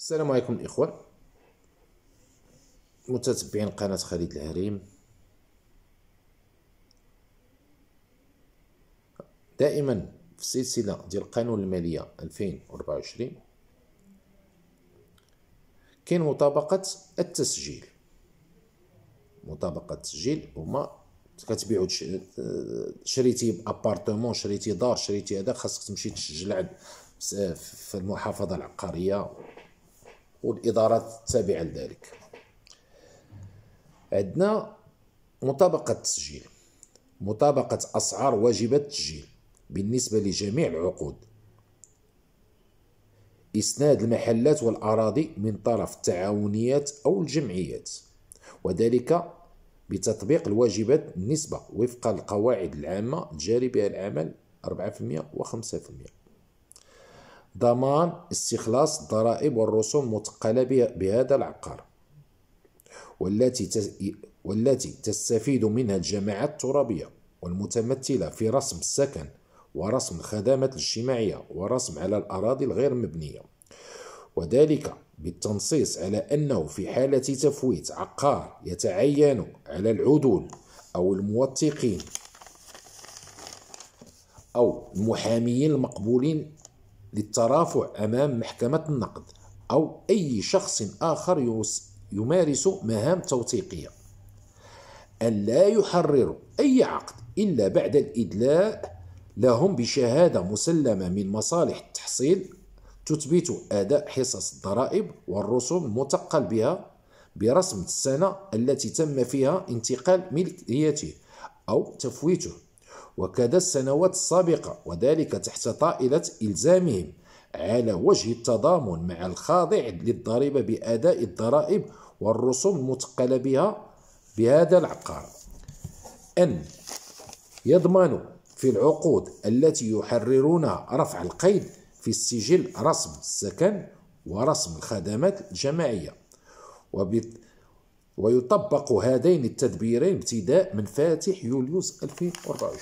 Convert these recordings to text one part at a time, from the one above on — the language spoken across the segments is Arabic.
السلام عليكم الإخوة متتبعين قناة خالد الهريم دائما في السلسلة ديال القانون المالية 2024 كاين مطابقة التسجيل مطابقة التسجيل هما كتبيعو شريتي ابارتمون شريتي دار شريتي هذا خاصك تمشي تسجل في المحافظة العقارية والادارات التابعه لذلك عندنا مطابقه التسجيل مطابقه اسعار واجبه التسجيل بالنسبه لجميع العقود اسناد المحلات والاراضي من طرف التعاونيات او الجمعيات وذلك بتطبيق الواجبات النسبه وفق القواعد العامه الجاري بها العمل 4% و 5% ضمان استخلاص الضرائب والرسوم المثقلة بهذا العقار والتي والتي تستفيد منها الجماعات الترابية والمتمثلة في رسم السكن ورسم الخدمات الاجتماعية ورسم على الأراضي الغير مبنية وذلك بالتنصيص على أنه في حالة تفويت عقار يتعين على العدول أو الموثقين أو المحاميين المقبولين للترافع أمام محكمة النقد أو أي شخص آخر يمارس مهام توثيقية ألا يحرر أي عقد إلا بعد الإدلاء لهم بشهادة مسلمة من مصالح التحصيل تثبت أداء حصص الضرائب والرسوم المتقل بها برسم السنة التي تم فيها انتقال ملكيته أو تفويته وكذا السنوات السابقة وذلك تحت طائلة إلزامهم على وجه التضامن مع الخاضع للضريبة بأداء الضرائب والرسوم المتقلة بها بهذا العقار أن يضمن في العقود التي يحررونها رفع القيد في السجل رسم السكن ورسم الخدمات الجماعية ويطبق هذين التدبيرين ابتداء من فاتح يوليوز 2024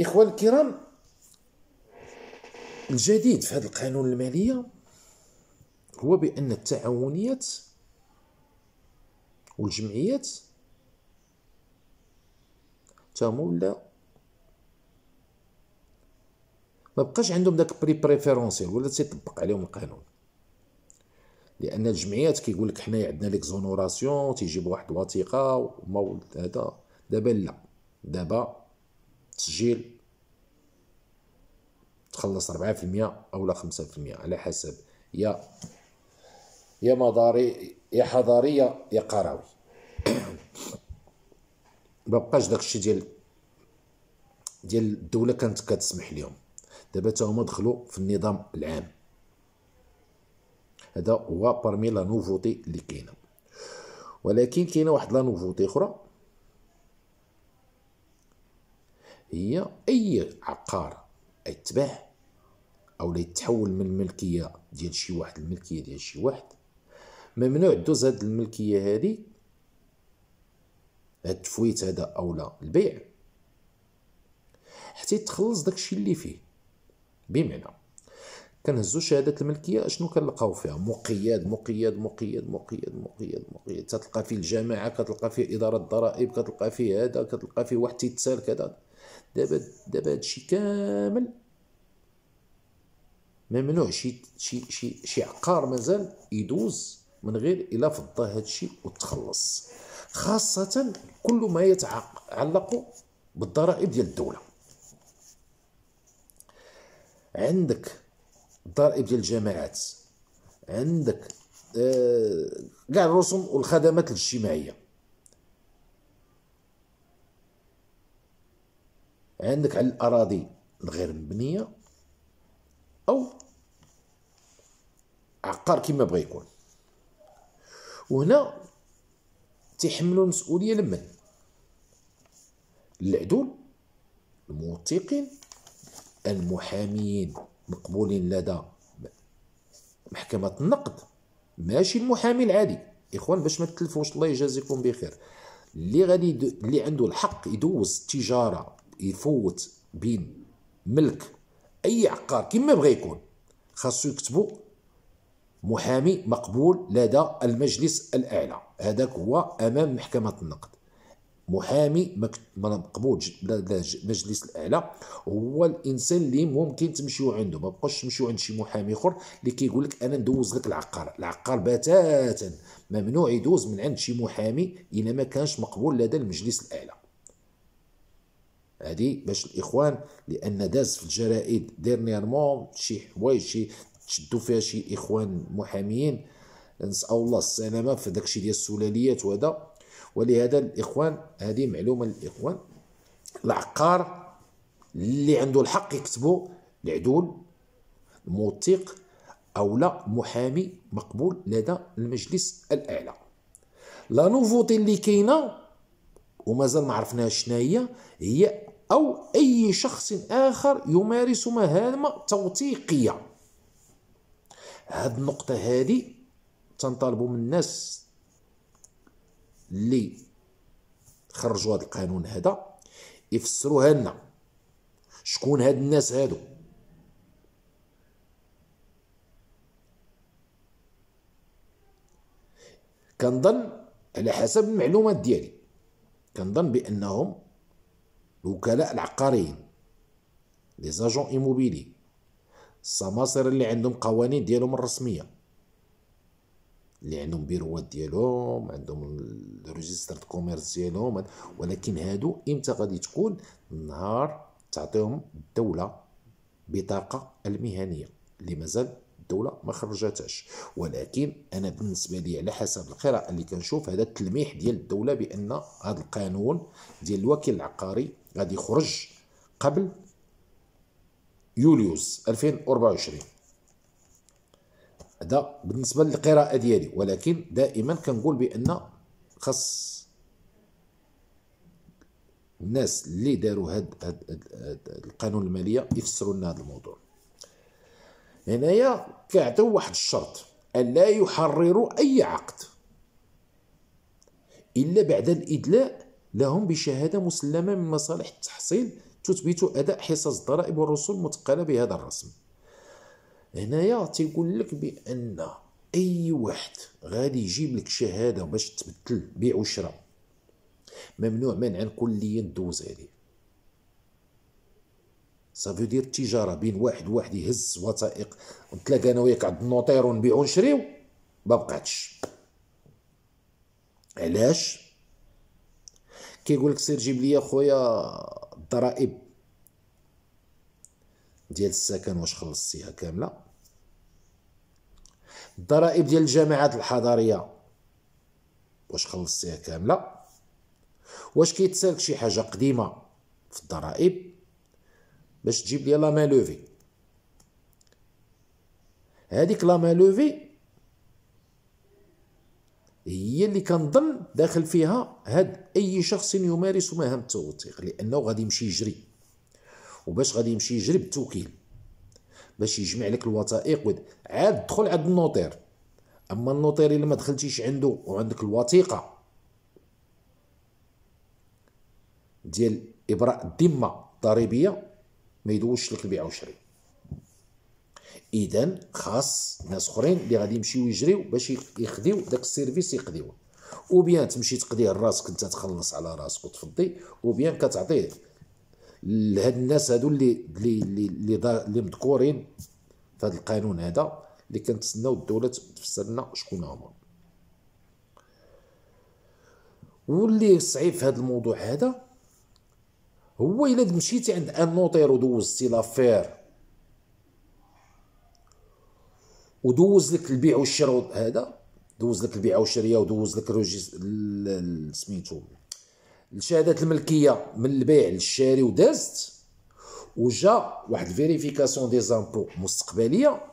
إخوان الكرام الجديد في هذا القانون المالية هو بأن التعاونيات والجمعيات تاهما ما بقاش عندهم داك بري بريفيرونسيال ولا تيطبق عليهم القانون لان الجمعيات كيقول لك حنايا عندنا ليكزونوراسيون تيجيب واحد الوثيقه وما هذا دابا لا دابا تسجيل تخلص 4% او لا 5% على حسب يا يا مداري يا حضاري يا قروي مابقاش داكشي ديال ديال الدوله كانت كتسمح لهم دابا تا هما دخلوا في النظام العام هذا هو بارمي لا نوفوتي اللي كاينه ولكن كاينه واحد لا نوفوتي اخرى هي أي عقار يتباع أو يتحول من الملكية ديال شي واحد الملكية ديال شي واحد ممنوع دوز هاد الملكية هادي هاد التفويت هذا أولا البيع حتى تخلص داكشي اللي فيه بمعنى كنهزو شهاده الملكيه اشنو كنلقاو فيها مقيد مقيد مقيد مقيد مقيد مقيد تتلقى فيه الجماعه كتلقى فيه اداره الضرائب كتلقى فيه هذا كتلقى فيه واحد تيتسال كذا دابا دابا هادشي كامل ممنوع شي شي شي شي عقار مازال يدوز من غير الى فضى هادشي وتخلص خاصة كل ما يتعلق بالضرائب ديال الدولة عندك الضرائب ديال الجماعات عندك آه، كاع الرسوم والخدمات الاجتماعيه عندك على الأراضي الغير مبنية أو عقار كما بغى يكون وهنا تحملوا المسؤولية لمن العدول الموثقين المحاميين مقبولين لدى محكمة النقد ماشي المحامي العادي اخوان باش ما تتلفوش الله يجازيكم بخير اللي غادي اللي عنده الحق يدوز التجاره يفوت بين ملك اي عقار كما بغى يكون خاصو يكتبوا محامي مقبول لدى المجلس الاعلى هذاك هو امام محكمه النقد محامي مقبول لدى المجلس الاعلى هو الانسان اللي ممكن تمشيو عنده ما بقاش تمشيو عند شي محامي اخر اللي كيقول لك انا ندوز لك العقار العقار بتاتا ممنوع يدوز من عند شي محامي الا ما كانش مقبول لدى المجلس الاعلى هادي باش الاخوان لان داز في الجرائد ديرنيرمون شي حوايج شي تشدو فيها شي اخوان محاميين نسال الله السلامه في داكشي ديال السلاليات وهذا ولهذا الاخوان هذه معلومه للاخوان العقار اللي عنده الحق يكتبوا العدول موثق او لا محامي مقبول لدى المجلس الاعلى لا نوفوتي اللي كاينه ومازال ما عرفناش شناهي هي او اي شخص اخر يمارس مهام توثيقيه هاد النقطه هذه تنطالبوا من الناس اللي خرجوا هذا القانون هذا يفسروها لنا شكون هاد الناس هادو كنظن على حسب المعلومات ديالي كنظن بانهم الوكلاء العقاريين لي زاجون ايموبيلي السماسرة اللي عندهم قوانين ديالهم الرسميه اللي عندهم بيروات ديالهم عندهم الريجستر كوميرس ديالهم ولكن هادو امتى غادي تكون نهار تعطيهم الدوله بطاقه المهنيه اللي مازال الدوله ما خرجتهاش ولكن انا بالنسبه لي على حسب القراءه اللي كنشوف هذا التلميح ديال الدوله بان هذا القانون ديال الوكيل العقاري غادي يخرج قبل يوليوز 2024 هذا بالنسبه للقراءه ديالي ولكن دائما كنقول بان خاص الناس اللي داروا هاد, هاد, هاد, هاد القانون الماليه يفسروا لنا هذا الموضوع هنايا كيعطيو واحد الشرط ألا يحرروا أي عقد إلا بعد الإدلاء لهم بشهادة مسلمة من مصالح التحصيل تثبت أداء حصص الضرائب والرسوم المتقنه بهذا الرسم هنايا تيقول لك بأن أي واحد غادي يجيب لك شهادة باش تبدل بيع وشراء ممنوع منعا كليا دوز عليه صافي دير التجاره بين واحد وواحد يهز وثائق نتلاقى انا وياك عند النوطير ونبيعو ونشريو ما بقاتش علاش كيقول لك سير جيب لي خويا الضرائب ديال السكن واش خلصتيها كامله الضرائب ديال الجامعات الحضاريه واش خلصتيها كامله واش كيتسالك شي حاجه قديمه في الضرائب باش تجيب لي لا مان لوفي هذيك لا مان لوفي هي اللي كنظن داخل فيها هاد اي شخص يمارس مهام التوثيق لانه غادي يمشي يجري وباش غادي يمشي يجري بالتوكيل باش يجمع لك الوثائق عاد دخل عند النوطير اما النوطير الا ما دخلتيش عنده وعندك الوثيقه ديال ابراء الذمه الضريبيه ما يدوش لك البيع والشراء اذا خاص ناس اخرين اللي غادي يمشيو يجريو باش يخديو داك السيرفيس يقديوه وبيان تمشي تقضيه لراسك انت تخلص على راسك وتفضي وبيان كتعطيه لهاد الناس هادو اللي اللي اللي اللي مذكورين في هذا القانون هذا اللي كنتسناو الدوله تفسر لنا شكون هما واللي صعيب في هذا الموضوع هذا هو الا مشيتي عند ان نوطير ودوزتي لافير ودوز لك البيع والشراء هذا دوز لك البيع والشراء ودوز لك سميتو الشهادات الملكيه من البيع للشاري ودازت وجا واحد فيريفيكاسيون دي زامبو مستقبليه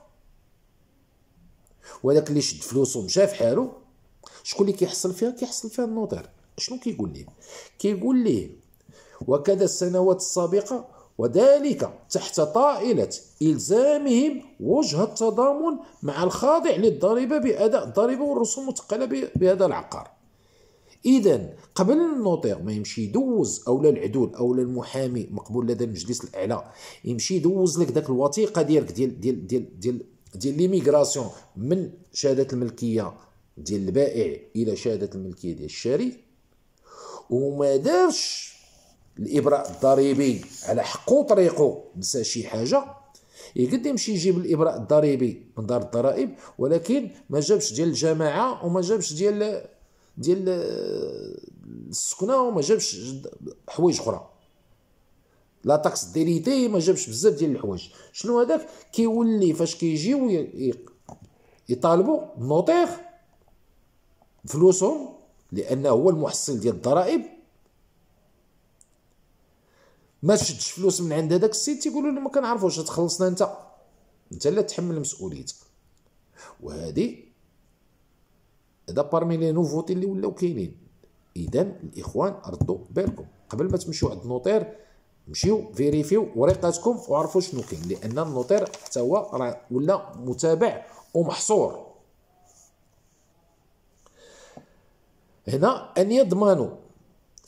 وهذاك اللي شد فلوسو مشى في حالو شكون اللي كيحصل فيها كيحصل فيها النوطير شنو كيقول ليه كيقول ليه وكذا السنوات السابقة وذلك تحت طائلة إلزامهم وجه التضامن مع الخاضع للضريبة بأداء الضريبة والرسوم المتقلة بهذا العقار إذا قبل النوطير ما يمشي يدوز أو العدول أو المحامي مقبول لدى المجلس الأعلى يمشي يدوز لك داك الوثيقة ديالك ديال ديال ديال ديال ديال ليميغراسيون من شهادة الملكية ديال البائع إلى شهادة الملكية ديال الشاري وما دارش الابراء الضريبي على حقه وطريقه نسى شي حاجه يقد إيه يمشي يجيب الابراء الضريبي من دار الضرائب ولكن ما جابش ديال الجماعه وما جابش ديال ديال السكنه وما جابش حوايج اخرى لا تاكس ديريتي ما جابش بزاف ديال الحوايج شنو هذاك كيولي فاش كيجيو يطالبوا النوطير فلوسهم لانه هو المحصل ديال الضرائب ما شدش فلوس من عند هذاك السيد تيقولوا له ما كنعرفوش تخلصنا انت انت لا تحمل مسؤوليتك وهذه هذا بارمي لي نوفوتي اللي ولاو كاينين اذا الاخوان ردوا بالكم قبل ما تمشيو عند النوطير مشيو فيريفيو وريقاتكم وعرفوا شنو كاين لان النوطير حتى هو راه ولا متابع ومحصور هنا ان يضمنوا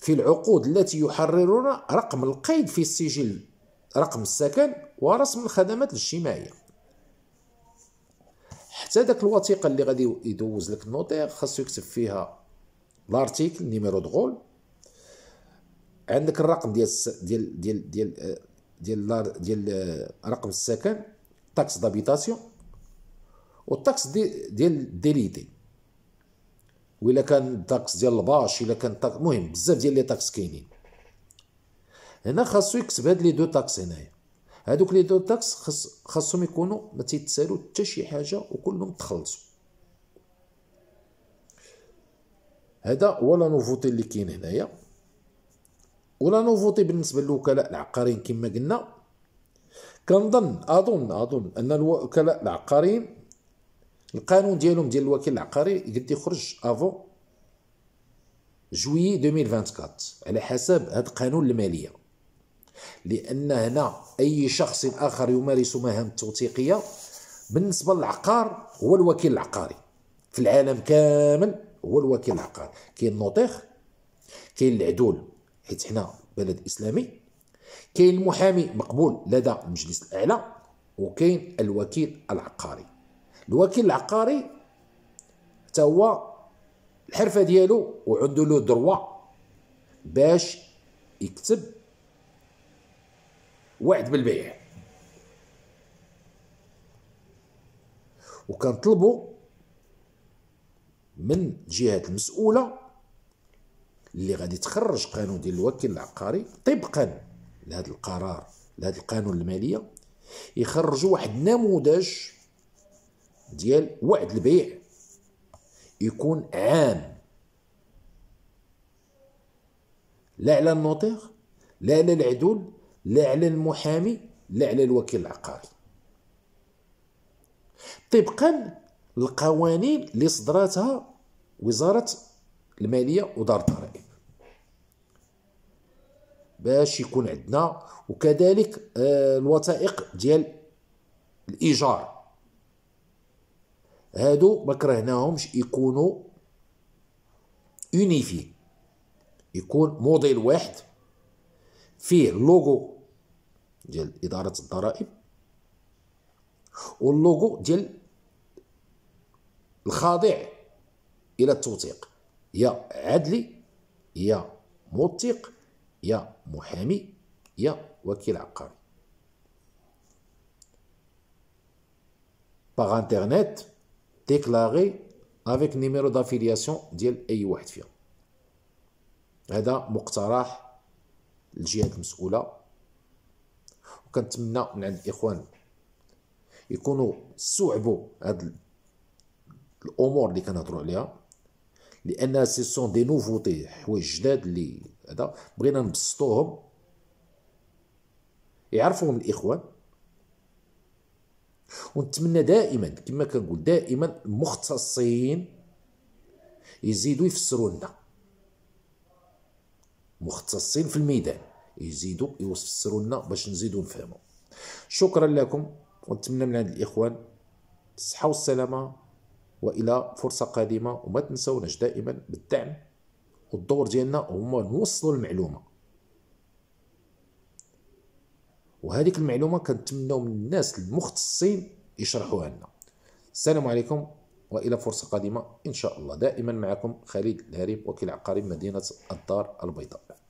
في العقود التي يحررون رقم القيد في السجل رقم السكن ورسم الخدمات الاجتماعيه حتى داك الوثيقه اللي غادي يدوز لك النوطير خاصو يكتب فيها لارتيكل نيميرو دغول عندك الرقم ديال ديال ديال ديال ديال ديال رقم السكن تاكس دابيتاسيون والتاكس ديال ديليتي وإلا كان تاكس ديال الباش الا كان طاكس المهم بزاف ديال لي طاكس كاينين هنا خاصو يكسب هاد لي دو طاكس هنايا هادوك لي دو طاكس خاص خاصهم يكونوا ما تيتسالو حتى شي حاجه وكلهم تخلصوا هذا هو لا نوفوتي اللي كاين هنايا ولا نوفوتي بالنسبه للوكلاء العقاريين كما قلنا كنظن اظن اظن ان الوكلاء العقاريين القانون ديالهم ديال الوكيل العقاري قد يخرج افون جويي 2024 على حسب هذا القانون الماليه لان هنا اي شخص اخر يمارس مهام التوثيقيه بالنسبه للعقار هو الوكيل العقاري في العالم كامل هو الوكيل العقاري كاين النوطيخ كاين العدول حيت حنا بلد اسلامي كاين المحامي مقبول لدى المجلس الاعلى وكاين الوكيل العقاري الوكيل العقاري حتى هو الحرفه ديالو وعندو لو دروا باش يكتب وعد بالبيع وكنطلبوا من الجهات المسؤوله اللي غادي تخرج قانون ديال الوكيل العقاري طبقا لهذا القرار لهذا القانون الماليه يخرجوا واحد النموذج ديال وعد البيع يكون عام لا على النوطيغ لا على العدول لا على المحامي لا على الوكيل العقاري طبقا القوانين اللي صدراتها وزارة المالية ودار الضرائب باش يكون عندنا وكذلك آه، الوثائق ديال الإيجار هادو ما كرهناهمش يكونوا يونيفي يكون موديل واحد فيه لوغو ديال إدارة الضرائب واللوغو ديال الخاضع إلى التوثيق يا عدلي يا موثق يا محامي يا وكيل عقاري باغ انترنت ديكلاغي افيك نيميرو دافيلياسيون ديال اي واحد فيهم هذا مقترح الجهات المسؤوله وكنتمنى من عند الاخوان يكونوا صعبوا هاد الامور اللي كنهضروا عليها لان سي سون دي نوفوتي حوايج جداد اللي هذا بغينا نبسطوهم يعرفوهم الاخوان ونتمنى دائما كما كنقول دائما المختصين يزيدوا يفسروا لنا مختصين في الميدان يزيدوا يفسروا لنا باش نزيدوا نفهموا شكرا لكم ونتمنى من عند الاخوان الصحه والسلامه والى فرصه قادمه وما تنسوناش دائما بالدعم والدور ديالنا هما نوصلوا المعلومه وهذيك المعلومه كنتمنوا من الناس المختصين يشرحوها لنا السلام عليكم والى فرصه قادمه ان شاء الله دائما معكم خالد الهريب وكيل عقاري مدينه الدار البيضاء